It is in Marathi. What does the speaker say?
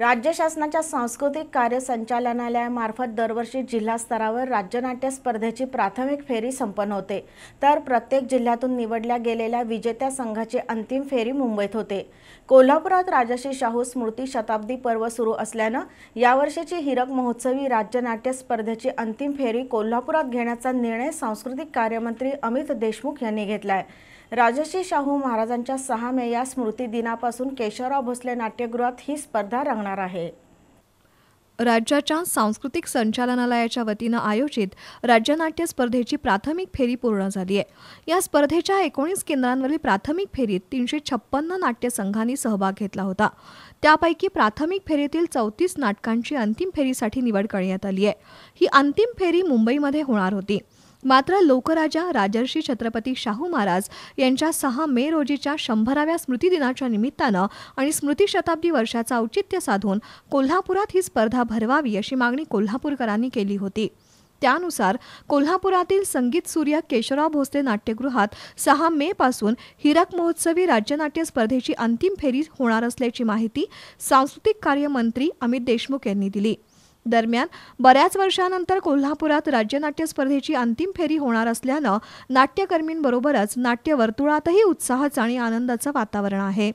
राज्य शासनाच्या सांस्कृतिक कार्य संचालनालयामार्फत दरवर्षी जिल्हा स्तरावर राज्यनाट्य स्पर्धेची प्राथमिक फेरी संपन्न होते तर प्रत्येक जिल्ह्यातून निवडल्या गेलेल्या विजेत्या संघाची अंतिम फेरी मुंबईत होते कोल्हापुरात राजश्री शाहू स्मृती शताब्दी पर्व सुरू असल्यानं यावर्षीची हिरक महोत्सवी राज्यनाट्य स्पर्धेची अंतिम फेरी कोल्हापुरात घेण्याचा निर्णय सांस्कृतिक कार्यमंत्री अमित देशमुख यांनी घेतला आहे राजश्री शाहू महाराजांच्या सहा मे या स्मृती दिनापासून केशवराव भोसले नाट्यगृहात ही स्पर्धा रंगणार आहे राज्याच्या सांस्कृतिक संचालनालयाच्या वतीनं आयोजित राज्यनाट्य स्पर्धेची प्राथमिक फेरी पूर्ण झाली आहे या स्पर्धेच्या एकोणीस केंद्रांवरील प्राथमिक फेरीत तीनशे छप्पन्न नाट्यसंघांनी सहभाग घेतला होता त्यापैकी प्राथमिक फेरीतील चौतीस नाटकांची अंतिम फेरीसाठी निवड करण्यात आली आहे ही अंतिम फेरी मुंबईमध्ये होणार होती मात्र लोकराजा राजर्षी छत्रपती शाहू महाराज यांच्या सहा मे रोजीच्या शंभराव्या स्मृतिदिनाच्या निमित्तानं आणि स्मृती शताब्दी वर्षाचं औचित्य साधून कोल्हापुरात ही स्पर्धा भरवावी अशी मागणी कोल्हापूरकरांनी केली होती त्यानुसार कोल्हापुरातील संगीत सूर्य केशवराव भोसले नाट्यगृहात सहा मे पासून हिरक महोत्सवी राज्यनाट्य स्पर्धेची अंतिम फेरी होणार असल्याची माहिती सांस्कृतिक कार्य मंत्री अमित देशमुख यांनी दिली दरम्यान बऱ्याच वर्षानंतर कोल्हापुरात राज्यनाट्य स्पर्धेची अंतिम फेरी होणार असल्यानं नाट्यकर्मींबरोबरच नाट्यवर्तुळातही उत्साहाचं आणि आनंदाचं वातावरण आहे